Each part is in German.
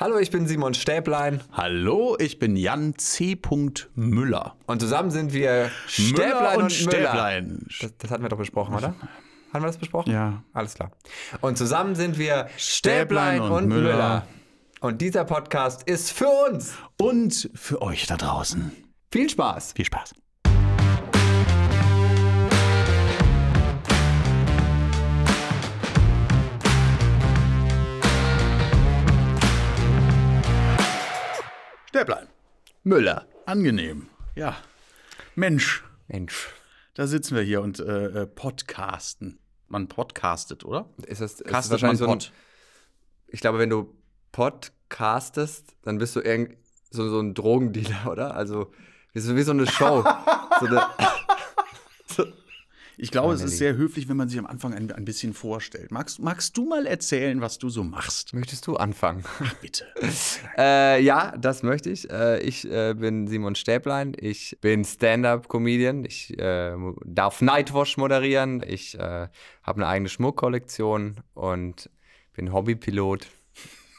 Hallo, ich bin Simon Stäblein. Hallo, ich bin Jan C. Müller. Und zusammen sind wir Stäblein Müller und, und Stäblein. Das, das, hatten wir doch besprochen, oder? Haben wir das besprochen? Ja. Alles klar. Und zusammen sind wir Stäblein, Stäblein und, und Müller. Müller. Und dieser Podcast ist für uns. Und für euch da draußen. Viel Spaß. Viel Spaß. Depplein. Müller. Angenehm. Ja. Mensch. Mensch. Da sitzen wir hier und äh, äh podcasten. Man podcastet, oder? Ist das, ist das wahrscheinlich so ein, Ich glaube, wenn du podcastest, dann bist du irgend so, so ein Drogendealer, oder? Also wie so, wie so eine Show. so eine ich glaube, es ist sehr höflich, wenn man sich am Anfang ein, ein bisschen vorstellt. Magst, magst du mal erzählen, was du so machst? Möchtest du anfangen? Ach, bitte. äh, ja, das möchte ich. Äh, ich äh, bin Simon Stäblein. Ich bin Stand-up-Comedian. Ich äh, darf Nightwash moderieren. Ich äh, habe eine eigene Schmuckkollektion und bin Hobbypilot.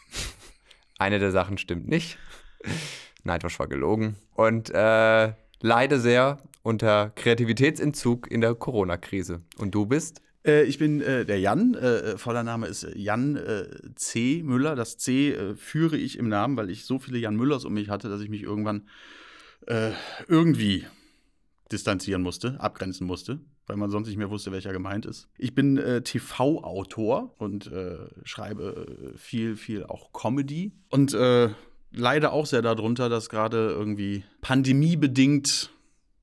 eine der Sachen stimmt nicht. Nightwash war gelogen. Und äh, leide sehr unter Kreativitätsentzug in der Corona-Krise. Und du bist? Äh, ich bin äh, der Jan. Äh, äh voller Name ist äh, Jan äh, C. Müller. Das C führe ich im Namen, weil ich so viele Jan Müllers um mich hatte, dass ich mich irgendwann irgendwie distanzieren musste, abgrenzen musste, weil man sonst nicht mehr wusste, welcher gemeint ist. Ich bin äh, TV-Autor und äh, schreibe viel, viel auch Comedy und leider auch sehr darunter, dass gerade irgendwie pandemiebedingt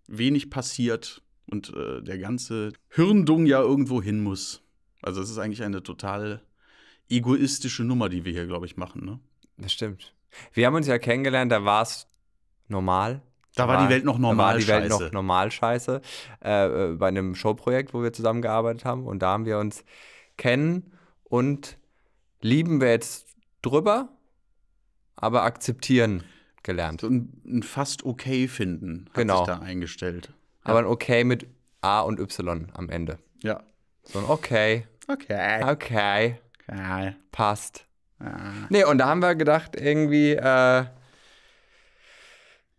wenig passiert und äh, der ganze Hirndung ja irgendwo hin muss. Also es ist eigentlich eine total egoistische Nummer, die wir hier, glaube ich, machen. Ne? Das stimmt. Wir haben uns ja kennengelernt, da war es normal. Da war, war, die Welt noch normal. Da war die Welt Scheiße. noch normal scheiße. Äh, äh, bei einem Showprojekt, wo wir zusammengearbeitet haben. Und da haben wir uns kennen und lieben wir jetzt drüber aber akzeptieren gelernt. So ein, ein fast okay finden hat genau. sich da eingestellt. Aber ja. ein okay mit A und Y am Ende. Ja. So ein okay. Okay. Okay. okay. Passt. Ah. Nee, und da haben wir gedacht, irgendwie, äh,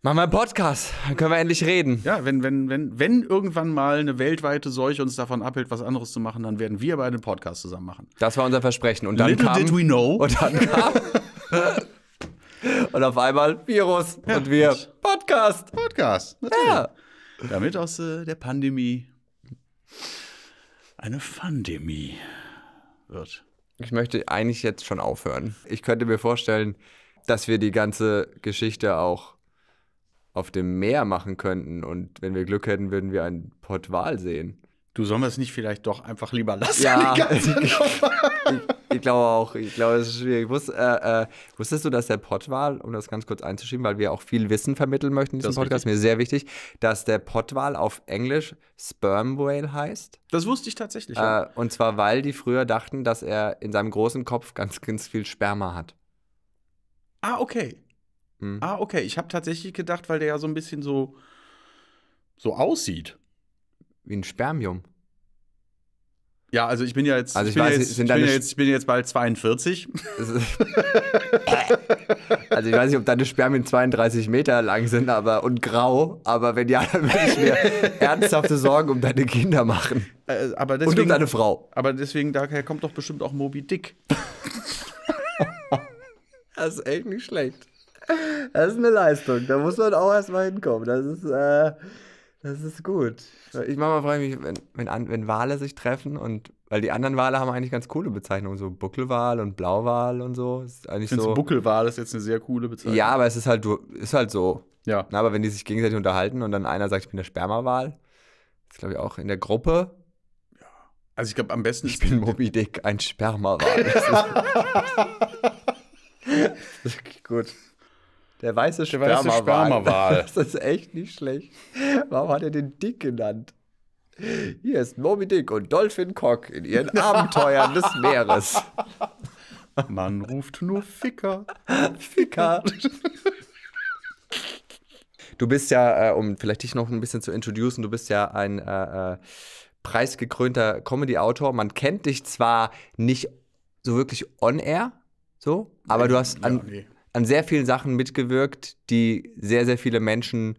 Machen wir einen Podcast, dann können wir endlich reden. Ja, wenn, wenn, wenn, wenn irgendwann mal eine weltweite Seuche uns davon abhält, was anderes zu machen, dann werden wir beide einen Podcast zusammen machen. Das war unser Versprechen. Und dann Little kam, did we know. Und dann kam und auf einmal Virus ja, und wir Podcast. Podcast, natürlich. Ja. Damit aus äh, der Pandemie eine Pandemie wird. Ich möchte eigentlich jetzt schon aufhören. Ich könnte mir vorstellen, dass wir die ganze Geschichte auch auf dem Meer machen könnten. Und wenn wir Glück hätten, würden wir einen Portwal sehen du sollen wir es nicht vielleicht doch einfach lieber lassen? Ja, ich, ich, glaube auch. Ich glaube, es ist schwierig. Wusst, äh, äh, wusstest du, dass der Pott um das ganz kurz einzuschieben, weil wir auch viel Wissen vermitteln möchten in diesem das Podcast, richtig. mir sehr wichtig, dass der Pottwal auf Englisch Sperm Whale heißt. Das wusste ich tatsächlich. Äh, und zwar, weil die früher dachten, dass er in seinem großen Kopf ganz, ganz viel Sperma hat. Ah, okay. Hm. Ah, okay. Ich habe tatsächlich gedacht, weil der ja so ein bisschen so, so aussieht wie ein Spermium. Ja, also ich bin ja jetzt, also ich, ich, weiß, ja jetzt, ich, bin ja jetzt ich bin jetzt bald 42. Also, also ich weiß nicht, ob deine Spermien 32 Meter lang sind aber, und grau, aber wenn ja, dann würde ich mir ernsthafte Sorgen um deine Kinder machen. Äh, aber deswegen, und um deine Frau. Aber deswegen, daher kommt doch bestimmt auch Moby Dick. das ist echt nicht schlecht. Das ist eine Leistung, da muss man auch erstmal hinkommen. Das ist... Äh das ist gut. Ich manchmal frage mich, wenn, wenn, wenn Wale sich treffen und weil die anderen Wale haben eigentlich ganz coole Bezeichnungen, so Buckelwal und Blauwal und so. Ist eigentlich ich so. Buckelwal ist jetzt eine sehr coole Bezeichnung. Ja, aber es ist halt, ist halt so. Ja. Na, aber wenn die sich gegenseitig unterhalten und dann einer sagt, ich bin der Spermawal, ist glaube ich auch in der Gruppe. Ja. Also ich glaube am besten. Ich bin Moby Dick, ein Spermawal. das ist gut. Der weiße Spermawal. Das ist echt nicht schlecht. Warum hat er den Dick genannt? Hier ist Moby Dick und Dolphin Cock in ihren Abenteuern des Meeres. Man ruft nur Ficker. Ficker. Du bist ja, äh, um vielleicht dich noch ein bisschen zu introducen, du bist ja ein äh, äh, preisgekrönter Comedy-Autor. Man kennt dich zwar nicht so wirklich on-air, so, aber du hast an, ja, nee an sehr vielen Sachen mitgewirkt, die sehr, sehr viele Menschen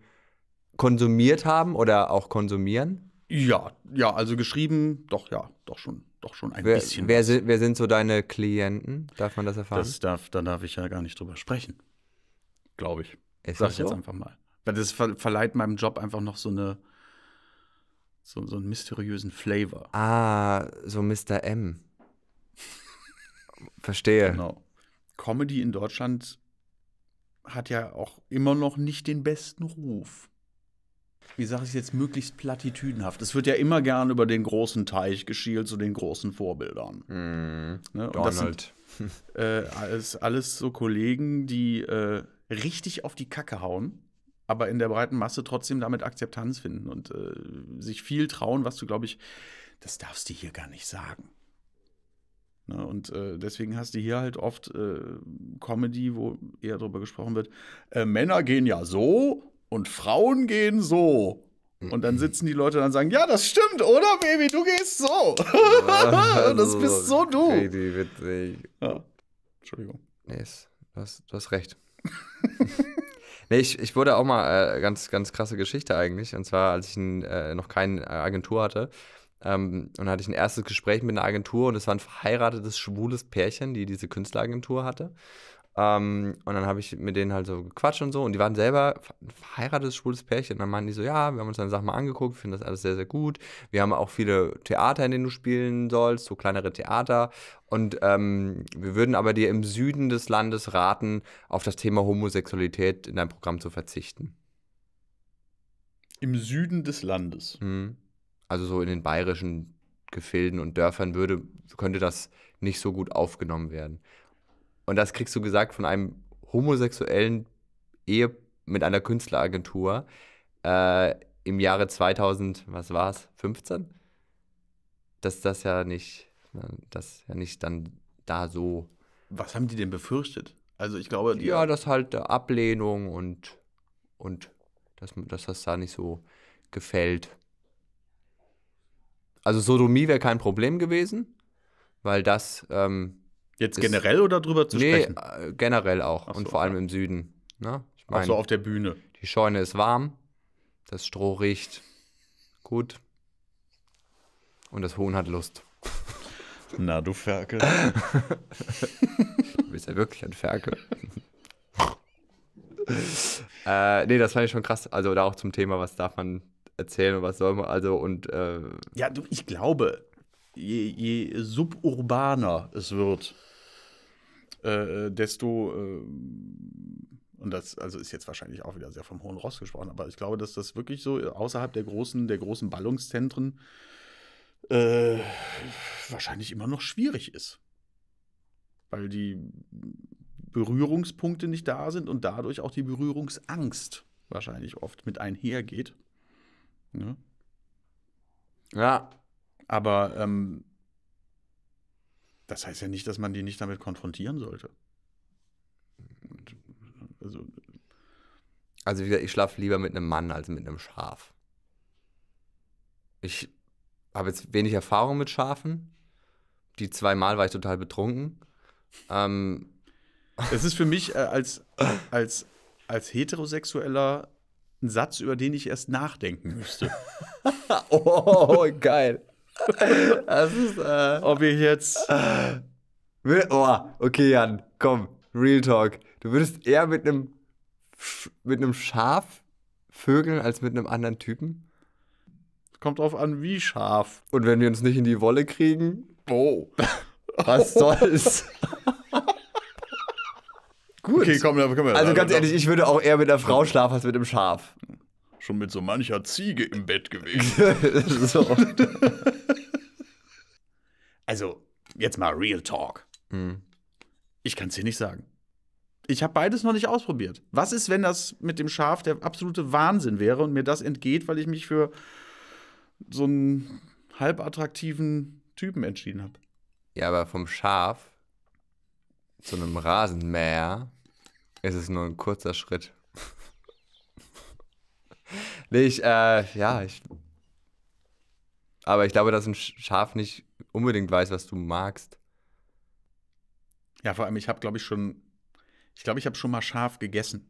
konsumiert haben oder auch konsumieren? Ja, ja, also geschrieben, doch, ja, doch schon, doch schon ein wer, bisschen. Wer, sind, wer sind so deine Klienten? Darf man das erfahren? Das darf, da darf ich ja gar nicht drüber sprechen. Glaube ich. Ist Sag ich so? jetzt einfach mal. Weil das verleiht meinem Job einfach noch so eine, so, so einen mysteriösen Flavor. Ah, so Mr. M. Verstehe. Genau. Comedy in Deutschland hat ja auch immer noch nicht den besten Ruf. Wie sage ich es jetzt möglichst platitüdenhaft? Es wird ja immer gern über den großen Teich geschielt zu den großen Vorbildern. Mm, ne? Donald. Sind, äh, alles, alles so Kollegen, die äh, richtig auf die Kacke hauen, aber in der breiten Masse trotzdem damit Akzeptanz finden und äh, sich viel trauen, was du, glaube ich, das darfst du hier gar nicht sagen. Ne? Und äh, deswegen hast du hier halt oft äh, Comedy, wo eher darüber gesprochen wird, äh, Männer gehen ja so und Frauen gehen so. Und dann mhm. sitzen die Leute und sagen, ja, das stimmt, oder Baby, du gehst so. das bist so du. Richtig witzig. Ja. Entschuldigung. Nee, du hast, du hast recht. nee, ich, ich wurde auch mal äh, ganz, ganz krasse Geschichte eigentlich. Und zwar, als ich äh, noch keine Agentur hatte, ähm, und hatte ich ein erstes Gespräch mit einer Agentur und es war ein verheiratetes, schwules Pärchen, die diese Künstleragentur hatte. Ähm, und dann habe ich mit denen halt so gequatscht und so. Und die waren selber ein verheiratetes, schwules Pärchen. Und dann meinten die so, ja, wir haben uns deine Sachen mal angeguckt, finden das alles sehr, sehr gut. Wir haben auch viele Theater, in denen du spielen sollst, so kleinere Theater. Und ähm, wir würden aber dir im Süden des Landes raten, auf das Thema Homosexualität in deinem Programm zu verzichten. Im Süden des Landes. Mhm also so in den bayerischen Gefilden und Dörfern würde, könnte das nicht so gut aufgenommen werden. Und das kriegst du gesagt von einem homosexuellen Ehe mit einer Künstleragentur äh, im Jahre 2000, was war's, 15? Dass das ja nicht, das ja nicht dann da so. Was haben die denn befürchtet? Also ich glaube, die ja, das halt Ablehnung und und dass, dass das da nicht so gefällt also Sodomie wäre kein Problem gewesen, weil das. Ähm, Jetzt ist, generell oder drüber zu nee, sprechen? Nee, äh, generell auch so, und vor allem ja. im Süden. Ne? Ich mein, auch so auf der Bühne. Die Scheune ist warm, das Stroh riecht gut und das Huhn hat Lust. Na, du Ferkel. du bist ja wirklich ein Ferkel. äh, nee, das fand ich schon krass. Also, da auch zum Thema, was darf man erzählen was soll man also und äh ja, du, ich glaube, je, je suburbaner es wird, äh, äh, desto äh, und das also ist jetzt wahrscheinlich auch wieder sehr vom hohen Ross gesprochen, aber ich glaube, dass das wirklich so außerhalb der großen der großen Ballungszentren äh, wahrscheinlich immer noch schwierig ist, weil die Berührungspunkte nicht da sind und dadurch auch die Berührungsangst wahrscheinlich oft mit einhergeht. Ne? Ja, aber ähm, das heißt ja nicht, dass man die nicht damit konfrontieren sollte. Also, also wie gesagt, ich schlafe lieber mit einem Mann als mit einem Schaf. Ich habe jetzt wenig Erfahrung mit Schafen. Die zweimal war ich total betrunken. Ähm. Es ist für mich äh, als, als, als Heterosexueller ein Satz, über den ich erst nachdenken müsste. oh, geil. Das ist, äh, ob ich jetzt. oh, okay, Jan, komm, Real Talk. Du würdest eher mit einem mit einem Schaf vögeln als mit einem anderen Typen? Kommt drauf an, wie scharf. Und wenn wir uns nicht in die Wolle kriegen? Oh. Was soll's? Gut. Okay, komm, also dann können wir. Also ganz ehrlich, ich würde auch eher mit einer Frau schlafen als mit einem Schaf. Schon mit so mancher Ziege im Bett gewesen. so. also, jetzt mal Real Talk. Hm. Ich kann es dir nicht sagen. Ich habe beides noch nicht ausprobiert. Was ist, wenn das mit dem Schaf der absolute Wahnsinn wäre und mir das entgeht, weil ich mich für so einen halbattraktiven Typen entschieden habe? Ja, aber vom Schaf zu einem Rasenmäher ist es nur ein kurzer Schritt. nee, ich, äh, ja, ich. Aber ich glaube, dass ein Schaf nicht unbedingt weiß, was du magst. Ja, vor allem, ich habe, glaube ich, schon. Ich glaube, ich habe schon mal Schaf gegessen.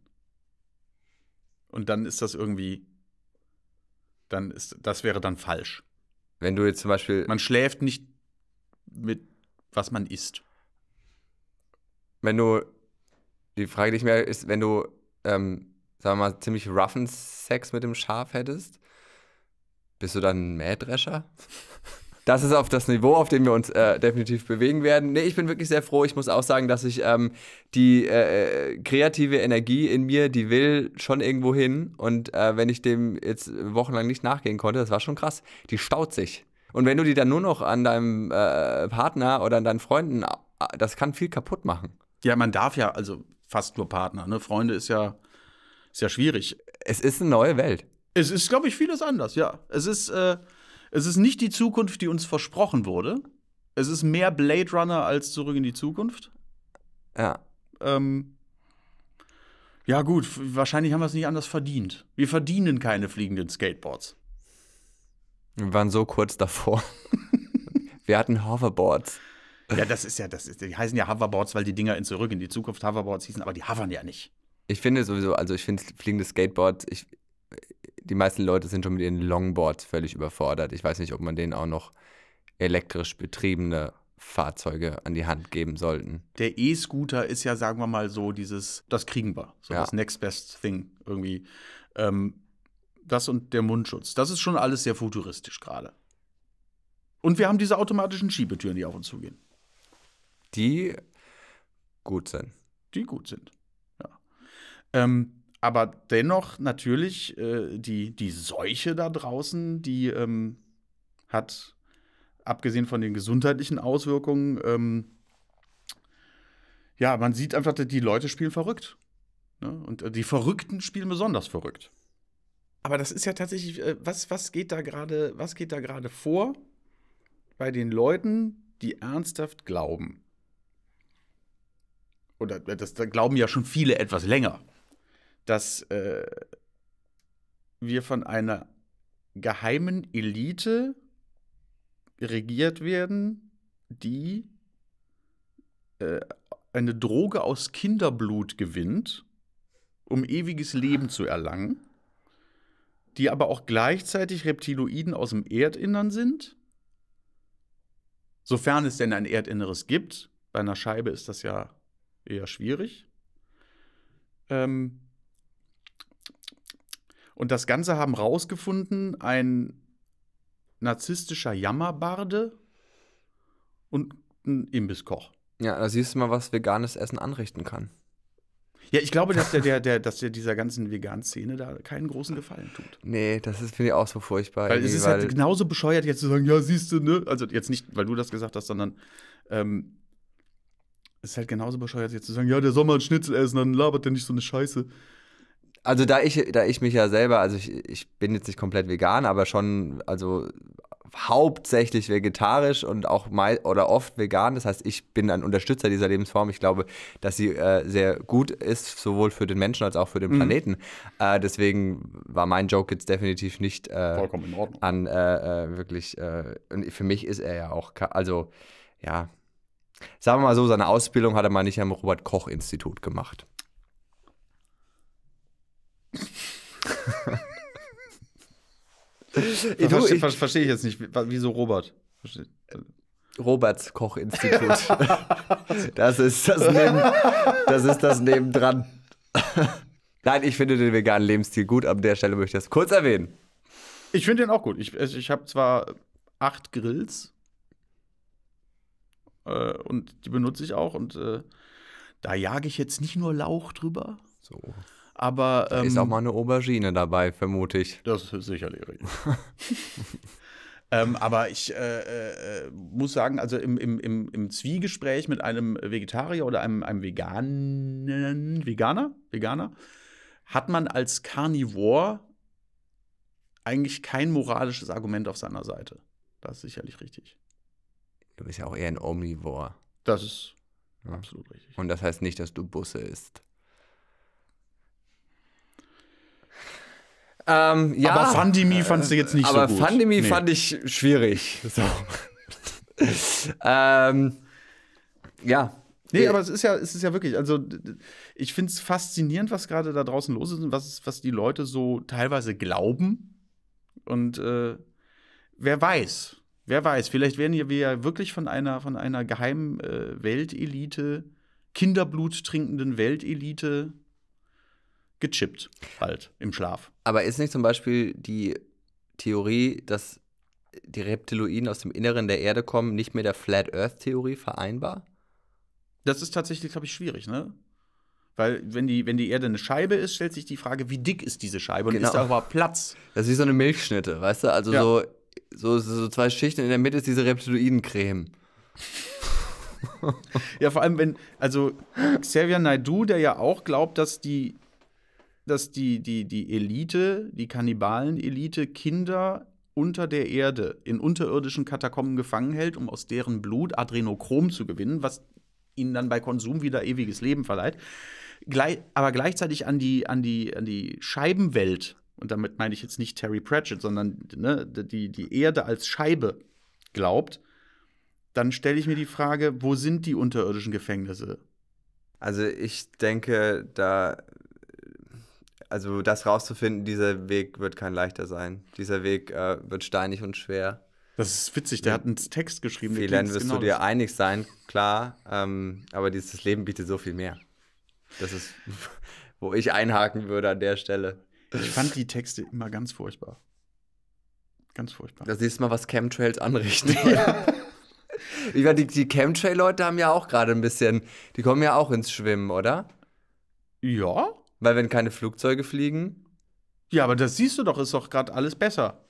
Und dann ist das irgendwie. Dann ist. Das wäre dann falsch. Wenn du jetzt zum Beispiel. Man schläft nicht mit, was man isst wenn du, die Frage, die ich mir ist, wenn du, ähm, sagen wir mal, ziemlich roughen Sex mit dem Schaf hättest, bist du dann ein Mähdrescher? Das ist auf das Niveau, auf dem wir uns äh, definitiv bewegen werden. Nee, ich bin wirklich sehr froh. Ich muss auch sagen, dass ich ähm, die äh, äh, kreative Energie in mir, die will schon irgendwo hin. Und äh, wenn ich dem jetzt wochenlang nicht nachgehen konnte, das war schon krass. Die staut sich. Und wenn du die dann nur noch an deinem äh, Partner oder an deinen Freunden, äh, das kann viel kaputt machen. Ja, man darf ja also fast nur Partner. Ne? Freunde ist ja, ist ja schwierig. Es ist eine neue Welt. Es ist, glaube ich, vieles anders, ja. Es ist, äh, es ist nicht die Zukunft, die uns versprochen wurde. Es ist mehr Blade Runner als zurück in die Zukunft. Ja. Ähm, ja, gut, wahrscheinlich haben wir es nicht anders verdient. Wir verdienen keine fliegenden Skateboards. Wir waren so kurz davor. wir hatten Hoverboards. Ja, das ist ja, das ist, die heißen ja Hoverboards, weil die Dinger in zurück in die Zukunft Hoverboards hießen, aber die hovern ja nicht. Ich finde sowieso, also ich finde fliegende Skateboards, ich, die meisten Leute sind schon mit ihren Longboards völlig überfordert. Ich weiß nicht, ob man denen auch noch elektrisch betriebene Fahrzeuge an die Hand geben sollten. Der E-Scooter ist ja, sagen wir mal so, dieses, das kriegen wir, so ja. das Next Best Thing irgendwie. Ähm, das und der Mundschutz, das ist schon alles sehr futuristisch gerade. Und wir haben diese automatischen Schiebetüren, die auf uns zugehen die gut sind. Die gut sind, ja. Ähm, aber dennoch natürlich äh, die, die Seuche da draußen, die ähm, hat, abgesehen von den gesundheitlichen Auswirkungen, ähm, ja, man sieht einfach, die Leute spielen verrückt. Ne? Und äh, die Verrückten spielen besonders verrückt. Aber das ist ja tatsächlich, äh, was, was geht da gerade vor bei den Leuten, die ernsthaft glauben, oder äh, das, das glauben ja schon viele etwas länger, dass äh, wir von einer geheimen Elite regiert werden, die äh, eine Droge aus Kinderblut gewinnt, um ewiges Leben zu erlangen, die aber auch gleichzeitig Reptiloiden aus dem Erdinnern sind, sofern es denn ein Erdinneres gibt. Bei einer Scheibe ist das ja eher schwierig. Ähm und das Ganze haben rausgefunden ein narzisstischer Jammerbarde und ein Imbisskoch. Ja, da siehst du mal, was veganes Essen anrichten kann. Ja, ich glaube, dass der, der, der, dass der dieser ganzen veganen Szene da keinen großen Gefallen tut. Nee, das finde ich auch so furchtbar. Weil es ist halt weil halt genauso bescheuert, jetzt zu sagen, ja, siehst du, ne? Also jetzt nicht, weil du das gesagt hast, sondern ähm, ist halt genauso bescheuert, jetzt zu sagen, ja, der soll mal einen Schnitzel essen, dann labert der nicht so eine Scheiße. Also da ich, da ich mich ja selber, also ich, ich bin jetzt nicht komplett vegan, aber schon, also hauptsächlich vegetarisch und auch mal oder oft vegan. Das heißt, ich bin ein Unterstützer dieser Lebensform. Ich glaube, dass sie äh, sehr gut ist, sowohl für den Menschen als auch für den mhm. Planeten. Mhm. Äh, deswegen war mein Joke jetzt definitiv nicht äh, Vollkommen in Ordnung. an äh, äh, wirklich. Äh, und für mich ist er ja auch, also ja, sagen wir mal so, seine Ausbildung hat er mal nicht am Robert-Koch-Institut gemacht. du, ich, verstehe ich jetzt nicht. Wieso Robert? Roberts Koch Institut. das ist das neben, das ist das nebendran. Nein, ich finde den veganen Lebensstil gut. An der Stelle möchte ich das kurz erwähnen. Ich finde den auch gut. Ich, also ich habe zwar acht Grills äh, und die benutze ich auch. Und äh, da jage ich jetzt nicht nur Lauch drüber. So. Aber. Ähm, ist auch mal eine Aubergine dabei, vermute ich. Das ist sicherlich richtig. ähm, aber ich äh, äh, muss sagen, also im, im, im, im Zwiegespräch mit einem Vegetarier oder einem, einem Veganen, Veganer, Veganer, hat man als Carnivore eigentlich kein moralisches Argument auf seiner Seite. Das ist sicherlich richtig. Du bist ja auch eher ein Omnivore. Das ist ja. absolut richtig. Und das heißt nicht, dass du Busse isst. Ähm, ja, aber Fandemie äh, fandest du jetzt nicht so gut. Aber Fandemie nee. fand ich schwierig. So. ähm, ja. Nee, aber es ist ja, es ist ja wirklich, also ich finde es faszinierend, was gerade da draußen los ist und was, was die Leute so teilweise glauben. Und äh, wer weiß, Wer weiß, vielleicht werden wir ja wirklich von einer, von einer geheimen äh, Weltelite, Kinderblut trinkenden Weltelite gechippt, bald im Schlaf. Aber ist nicht zum Beispiel die Theorie, dass die Reptiloiden aus dem Inneren der Erde kommen, nicht mit der Flat Earth-Theorie vereinbar? Das ist tatsächlich, glaube ich, schwierig, ne? Weil, wenn die, wenn die Erde eine Scheibe ist, stellt sich die Frage, wie dick ist diese Scheibe und genau. ist da überhaupt Platz? Das ist wie so eine Milchschnitte, weißt du? Also ja. so so, so zwei Schichten, in der Mitte ist diese Reptiloidencreme. ja, vor allem, wenn, also Xavier Naidu, der ja auch glaubt, dass die, dass die, die, die Elite, die Kannibalen-Elite Kinder unter der Erde in unterirdischen Katakomben gefangen hält, um aus deren Blut Adrenochrom zu gewinnen, was ihnen dann bei Konsum wieder ewiges Leben verleiht. Gle aber gleichzeitig an die, an, die, an die Scheibenwelt und damit meine ich jetzt nicht Terry Pratchett, sondern ne, die, die Erde als Scheibe glaubt, dann stelle ich mir die Frage, wo sind die unterirdischen Gefängnisse? Also ich denke, da, also das rauszufinden, dieser Weg wird kein leichter sein. Dieser Weg äh, wird steinig und schwer. Das ist witzig, der hat einen Text geschrieben. Vielen wirst genau du dir einig sein, klar, ähm, aber dieses Leben bietet so viel mehr. Das ist, wo ich einhaken würde an der Stelle. Ich fand die Texte immer ganz furchtbar. Ganz furchtbar. Da siehst du Mal, was Chemtrails anrichten. Ja. Ich meine, die, die Chemtrail-Leute haben ja auch gerade ein bisschen, die kommen ja auch ins Schwimmen, oder? Ja. Weil wenn keine Flugzeuge fliegen. Ja, aber das siehst du doch, ist doch gerade alles besser.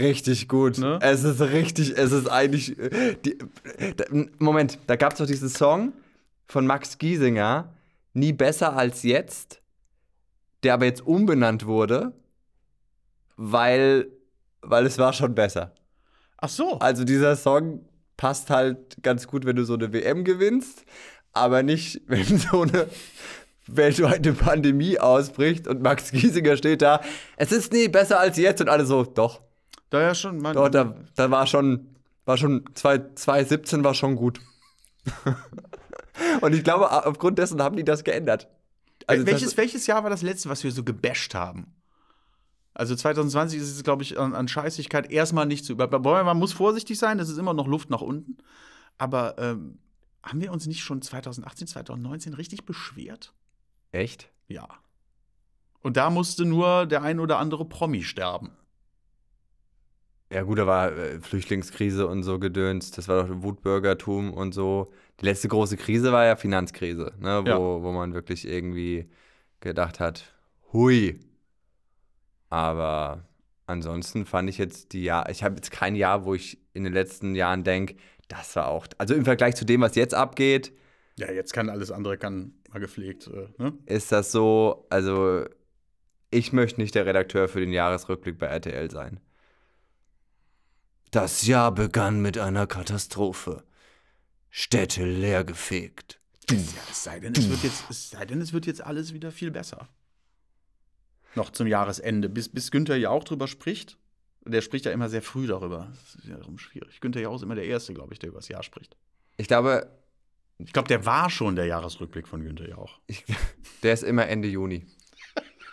Richtig gut. Ne? Es ist richtig, es ist eigentlich. Äh, die, Moment, da gab es doch diesen Song von Max Giesinger, Nie besser als jetzt der aber jetzt umbenannt wurde, weil, weil es war schon besser. Ach so. Also dieser Song passt halt ganz gut, wenn du so eine WM gewinnst, aber nicht, wenn so eine weltweite Pandemie ausbricht und Max Giesinger steht da, es ist nie besser als jetzt und alle so, doch. Da ja schon, mein Doch, da, da war schon, war schon, 2017 war schon gut. und ich glaube, aufgrund dessen haben die das geändert. Also welches, welches Jahr war das letzte, was wir so gebasht haben? Also 2020 ist es, glaube ich, an, an Scheißigkeit erstmal nicht zu über. Man muss vorsichtig sein, es ist immer noch Luft nach unten. Aber ähm, haben wir uns nicht schon 2018, 2019 richtig beschwert? Echt? Ja. Und da musste nur der ein oder andere Promi sterben. Ja, gut, da war äh, Flüchtlingskrise und so gedönst. Das war doch Wutbürgertum und so. Die letzte große Krise war ja Finanzkrise, ne? wo, ja. wo man wirklich irgendwie gedacht hat, hui. Aber ansonsten fand ich jetzt die Jahr, ich habe jetzt kein Jahr, wo ich in den letzten Jahren denke, das war auch, also im Vergleich zu dem, was jetzt abgeht. Ja, jetzt kann alles andere, kann mal gepflegt. Äh, ne? Ist das so, also ich möchte nicht der Redakteur für den Jahresrückblick bei RTL sein. Das Jahr begann mit einer Katastrophe. Städte leergefegt. Ja, es, sei denn, es, wird jetzt, sei denn, es wird jetzt alles wieder viel besser. Noch zum Jahresende. Bis, bis Günther ja auch drüber spricht. Der spricht ja immer sehr früh darüber. Das ist ja darum schwierig. Günther Jauch ist immer der Erste, glaube ich, der über das Jahr spricht. Ich glaube. Ich glaube, der war schon der Jahresrückblick von Günther Jauch. Ich, der ist immer Ende Juni.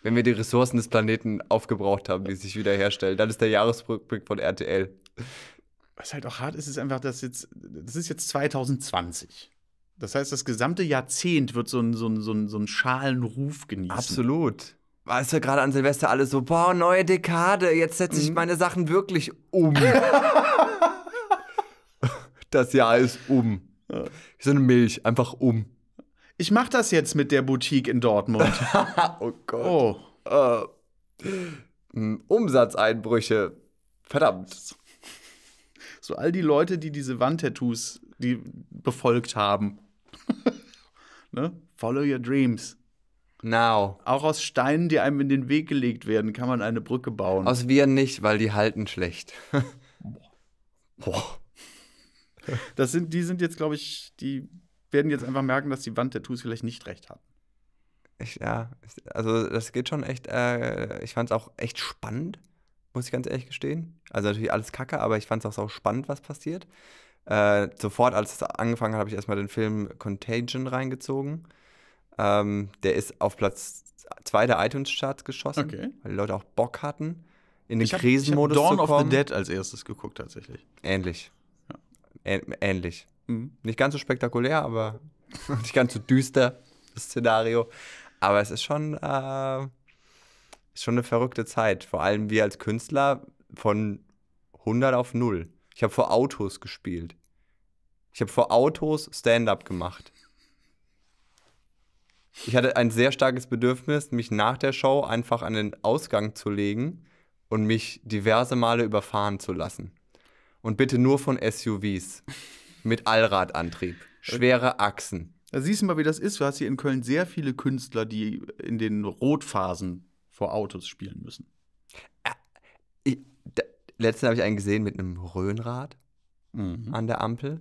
Wenn wir die Ressourcen des Planeten aufgebraucht haben, die sich wiederherstellen, dann ist der Jahresrückblick von RTL was halt auch hart ist, ist einfach, dass jetzt, das ist jetzt 2020. Das heißt, das gesamte Jahrzehnt wird so einen so so ein, so ein Schalenruf genießen. Absolut. Weißt du, gerade an Silvester alles so, boah, neue Dekade, jetzt setze ich mhm. meine Sachen wirklich um. das Jahr ist um. So eine Milch, einfach um. Ich mach das jetzt mit der Boutique in Dortmund. oh Gott. Oh. Äh, Umsatzeinbrüche. Verdammt. So all die Leute, die diese Wandtattoos die befolgt haben. ne? Follow your dreams. Now. Auch aus Steinen, die einem in den Weg gelegt werden, kann man eine Brücke bauen. Aus wir nicht, weil die halten schlecht. Boah. Boah. Das sind, die sind jetzt, glaube ich, die werden jetzt einfach merken, dass die Wandtattoos vielleicht nicht recht hatten. Ich, ja, also das geht schon echt, äh, ich fand es auch echt spannend muss ich ganz ehrlich gestehen. Also natürlich alles kacke, aber ich fand es auch so spannend, was passiert. Äh, sofort, als es angefangen hat, habe ich erstmal den Film Contagion reingezogen. Ähm, der ist auf Platz 2 der iTunes-Charts geschossen, okay. weil die Leute auch Bock hatten, in den ich hab, Krisenmodus ich hab Dawn of the Dead als erstes geguckt, tatsächlich. Ähnlich. Ja. Ä ähnlich. Mhm. Nicht ganz so spektakulär, aber nicht ganz so düster, das Szenario. Aber es ist schon äh, ist schon eine verrückte Zeit. Vor allem wir als Künstler von 100 auf 0. Ich habe vor Autos gespielt. Ich habe vor Autos Stand-up gemacht. Ich hatte ein sehr starkes Bedürfnis, mich nach der Show einfach an den Ausgang zu legen und mich diverse Male überfahren zu lassen. Und bitte nur von SUVs mit Allradantrieb, schwere Achsen. Da siehst du mal, wie das ist. Du hast hier in Köln sehr viele Künstler, die in den Rotphasen vor Autos spielen müssen. letztens habe ich einen gesehen mit einem Röhnrad mhm. an der Ampel.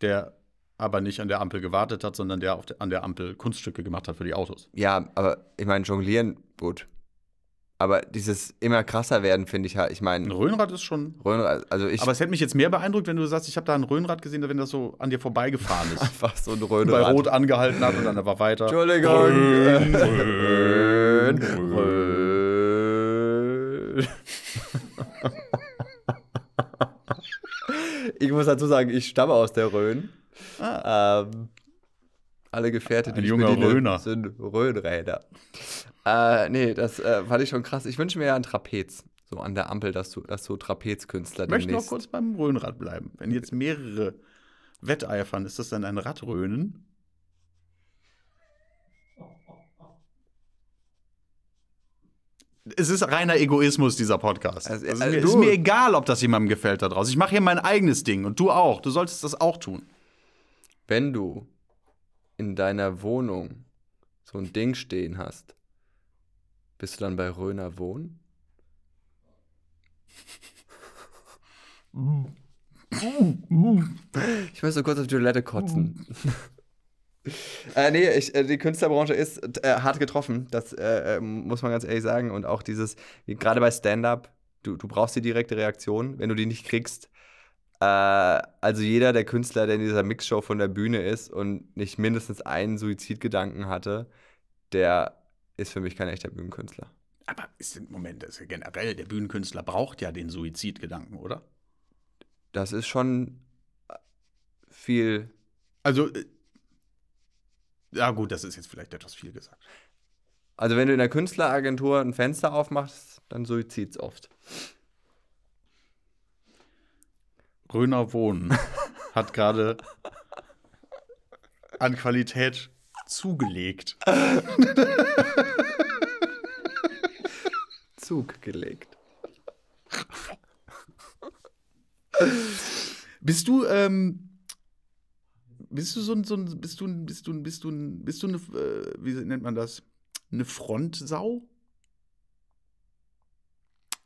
Der aber nicht an der Ampel gewartet hat, sondern der, der an der Ampel Kunststücke gemacht hat für die Autos. Ja, aber ich meine, jonglieren, gut, aber dieses immer krasser werden, finde ich halt, ich meine. Ein Röhnrad ist schon. Röhnrad, also ich. Aber es hätte mich jetzt mehr beeindruckt, wenn du sagst, ich habe da ein Röhnrad gesehen, wenn das so an dir vorbeigefahren ist. Einfach so ein Röhnrad. Bei Rot angehalten hat und dann einfach weiter. Entschuldigung. Röhn, Röhn, Röhn. ich muss dazu sagen, ich stamme aus der Rhön. Ah. Ähm, alle Gefährte, die ich junger Röhner. sind Röhnräder. Äh, nee, das äh, fand ich schon krass. Ich wünsche mir ja ein Trapez. So an der Ampel, dass du, dass du Trapezkünstler Ich möchte noch kurz beim Röhnrad bleiben. Wenn jetzt mehrere wetteifern, ist das dann ein Radröhnen? Es ist reiner Egoismus, dieser Podcast. Also, also, also, es ist mir egal, ob das jemandem gefällt da draußen. Ich mache hier mein eigenes Ding und du auch. Du solltest das auch tun. Wenn du in deiner Wohnung so ein Ding stehen hast, bist du dann bei Röner Wohn? ich möchte so kurz auf die Toilette kotzen. äh, nee, ich, äh, die Künstlerbranche ist äh, hart getroffen, das äh, äh, muss man ganz ehrlich sagen. Und auch dieses, gerade bei Stand-up, du, du brauchst die direkte Reaktion. Wenn du die nicht kriegst, äh, also jeder der Künstler, der in dieser Mixshow von der Bühne ist und nicht mindestens einen Suizidgedanken hatte, der ist für mich kein echter Bühnenkünstler. Aber es ist, Moment, ist ja generell, der Bühnenkünstler braucht ja den Suizidgedanken, oder? Das ist schon äh, viel. Also, äh, ja gut, das ist jetzt vielleicht etwas viel gesagt. Also, wenn du in der Künstleragentur ein Fenster aufmachst, dann Suizids oft. Grüner Wohnen hat gerade an Qualität zugelegt. Zug gelegt. Bist du, ähm, bist du so ein, so ein, bist du ein, bist du ein, bist du ein, bist du eine, äh, wie nennt man das? Eine Frontsau?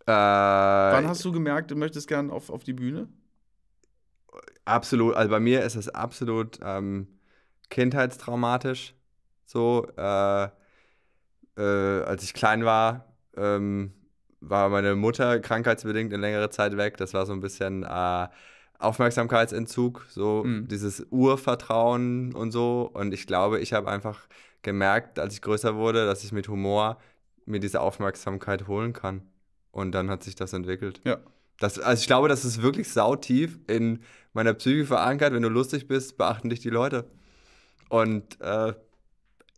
Äh, Wann hast du gemerkt, du möchtest gern auf, auf die Bühne? Absolut, also bei mir ist das absolut ähm, kindheitstraumatisch. So, äh, äh, als ich klein war, ähm, war meine Mutter krankheitsbedingt eine längere Zeit weg. Das war so ein bisschen äh, Aufmerksamkeitsentzug, so mhm. dieses Urvertrauen und so. Und ich glaube, ich habe einfach gemerkt, als ich größer wurde, dass ich mit Humor mir diese Aufmerksamkeit holen kann. Und dann hat sich das entwickelt. Ja. Das, also ich glaube, das ist wirklich sautief in meiner Psyche verankert. Wenn du lustig bist, beachten dich die Leute. Und äh,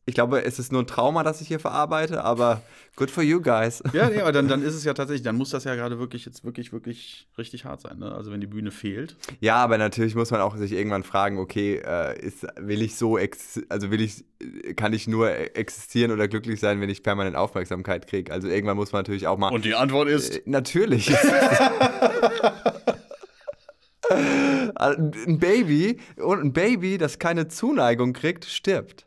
ich glaube, es ist nur ein Trauma, das ich hier verarbeite, aber good for you guys. Ja, nee, aber dann, dann ist es ja tatsächlich, dann muss das ja gerade wirklich jetzt wirklich, wirklich richtig hart sein, ne? Also wenn die Bühne fehlt. Ja, aber natürlich muss man auch sich irgendwann fragen, okay, äh, ist, will ich so, also will ich, kann ich nur existieren oder glücklich sein, wenn ich permanent Aufmerksamkeit kriege? Also irgendwann muss man natürlich auch mal. Und die Antwort ist? Äh, natürlich. Äh, ein Baby und ein Baby, das keine Zuneigung kriegt, stirbt.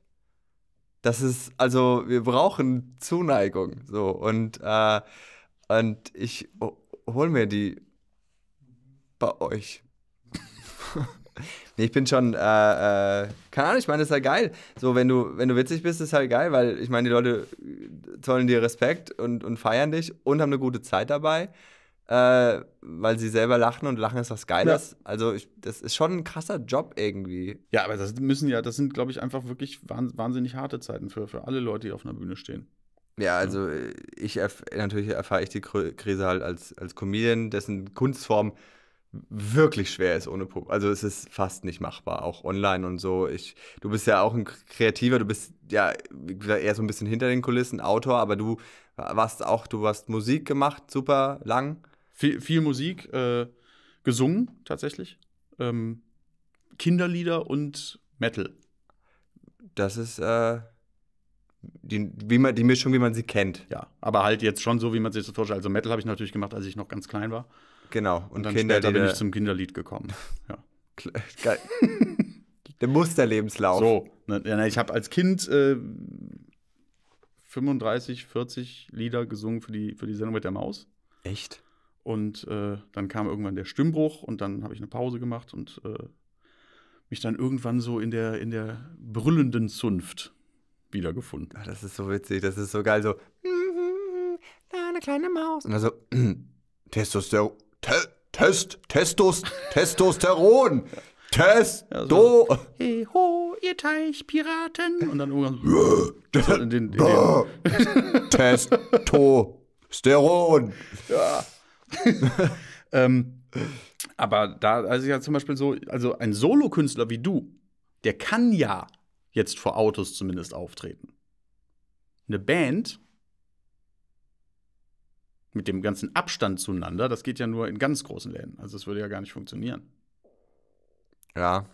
Das ist also wir brauchen Zuneigung so und äh, und ich hol mir die bei euch. nee, ich bin schon, äh, äh, keine Ahnung, ich meine, das ist halt geil. So, wenn du, wenn du witzig bist, ist halt geil, weil ich meine, die Leute äh, zollen dir Respekt und, und feiern dich und haben eine gute Zeit dabei äh, weil sie selber lachen und lachen ist was Geiles. Ja. Also ich, das ist schon ein krasser Job irgendwie. Ja, aber das müssen ja, das sind, glaube ich, einfach wirklich wahnsinnig harte Zeiten für, für alle Leute, die auf einer Bühne stehen. Ja, also ja. Äh, ich erf natürlich erfahre ich die Krise halt als, als Comedian, dessen Kunstform wirklich schwer ist ohne Publikum. Also es ist fast nicht machbar, auch online und so. Ich, du bist ja auch ein Kreativer, du bist ja eher so ein bisschen hinter den Kulissen Autor, aber du warst auch, du hast Musik gemacht, super lang. Viel, viel Musik äh, gesungen, tatsächlich. Ähm, Kinderlieder und Metal. Das ist äh, die, wie man, die Mischung, wie man sie kennt. Ja, aber halt jetzt schon so, wie man sich so vorstellt. Also Metal habe ich natürlich gemacht, als ich noch ganz klein war. Genau. Und, und dann Kinderlieder. später bin ich zum Kinderlied gekommen. Ja. Geil. Der Musterlebenslauf. So, ne, ne ich habe als Kind äh, 35, 40 Lieder gesungen für die, für die Sendung mit der Maus. Echt? Und äh, dann kam irgendwann der Stimmbruch und dann habe ich eine Pause gemacht und äh, mich dann irgendwann so in der, in der brüllenden Zunft wiedergefunden. Ach, das ist so witzig, das ist so geil, so da eine kleine Maus. Und dann so Testosteron, te Test, Testos, Testosteron, Testo. Ja, so. Hey ho, ihr Teichpiraten. Und dann irgendwann so Testosteron. Ja. ähm, aber da, also ja zum Beispiel so, also ein Solokünstler wie du, der kann ja jetzt vor Autos zumindest auftreten. Eine Band mit dem ganzen Abstand zueinander, das geht ja nur in ganz großen Läden. Also das würde ja gar nicht funktionieren. Ja.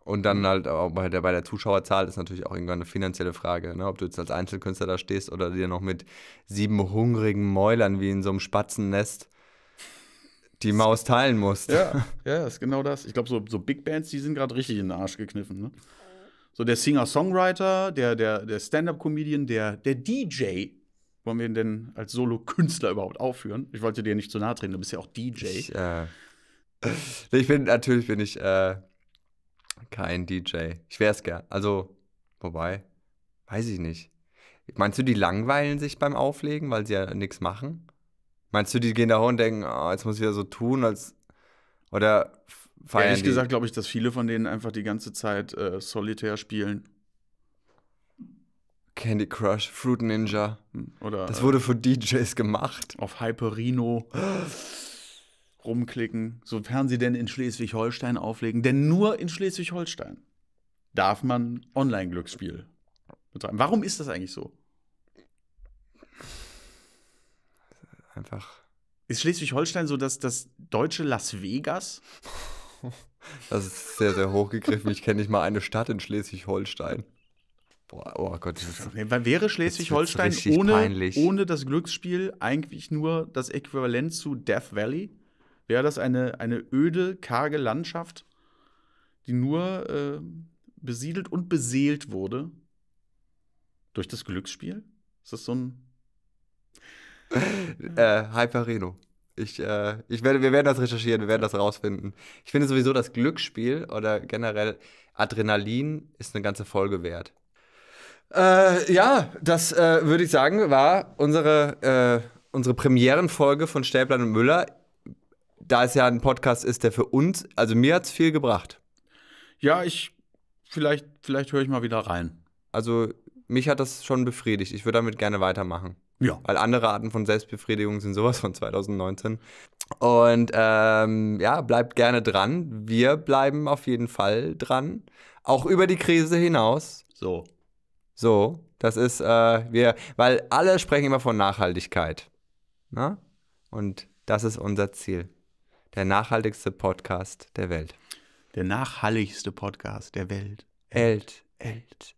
Und dann halt auch bei der, bei der Zuschauerzahl ist natürlich auch irgendwann eine finanzielle Frage, ne? ob du jetzt als Einzelkünstler da stehst oder dir noch mit sieben hungrigen Mäulern wie in so einem Spatzennest die Maus teilen musst. Ja, ja, ist genau das. Ich glaube, so, so Big Bands, die sind gerade richtig in den Arsch gekniffen. Ne? So der Singer-Songwriter, der, der, der Stand-Up-Comedian, der, der DJ. Wollen wir ihn denn als Solo-Künstler überhaupt aufführen? Ich wollte dir nicht zu nahe treten, du bist ja auch DJ. Ich, äh, ich bin, natürlich bin ich äh, kein DJ. Ich wär's gern. Also, wobei, weiß ich nicht. Meinst du, die langweilen sich beim Auflegen, weil sie ja nichts machen? Meinst du, die gehen da hoch und denken, oh, jetzt muss ich wieder so tun, als. Oder feiern Ehrlich die? gesagt glaube ich, dass viele von denen einfach die ganze Zeit äh, Solitär spielen. Candy Crush, Fruit Ninja. Hm, oder, das wurde äh, für DJs gemacht. Auf Hyperino rumklicken, sofern sie denn in Schleswig-Holstein auflegen. Denn nur in Schleswig-Holstein darf man Online-Glücksspiel betreiben. Warum ist das eigentlich so? einfach. Ist Schleswig-Holstein so dass das deutsche Las Vegas? Das ist sehr, sehr hochgegriffen. Ich kenne nicht mal eine Stadt in Schleswig-Holstein. Boah, oh Gott. Das okay, wäre Schleswig-Holstein ohne, ohne das Glücksspiel eigentlich nur das Äquivalent zu Death Valley? Wäre das eine, eine öde, karge Landschaft, die nur äh, besiedelt und beseelt wurde durch das Glücksspiel? Ist das so ein äh, Hyperreno. Ich, äh, ich werde, wir werden das recherchieren, wir werden das rausfinden. Ich finde sowieso, das Glücksspiel oder generell Adrenalin ist eine ganze Folge wert. Äh, ja, das äh, würde ich sagen, war unsere, äh, unsere Premierenfolge von Stäblein und Müller. Da es ja ein Podcast ist, der für uns, also mir hat es viel gebracht. Ja, ich, vielleicht, vielleicht höre ich mal wieder rein. Also mich hat das schon befriedigt. Ich würde damit gerne weitermachen. Ja. Weil andere Arten von Selbstbefriedigung sind sowas von 2019. Und ähm, ja, bleibt gerne dran. Wir bleiben auf jeden Fall dran. Auch über die Krise hinaus. So. So. Das ist, äh, wir, weil alle sprechen immer von Nachhaltigkeit. Na? Ne? Und das ist unser Ziel. Der nachhaltigste Podcast der Welt. Der nachhaltigste Podcast der Welt. Welt, Welt,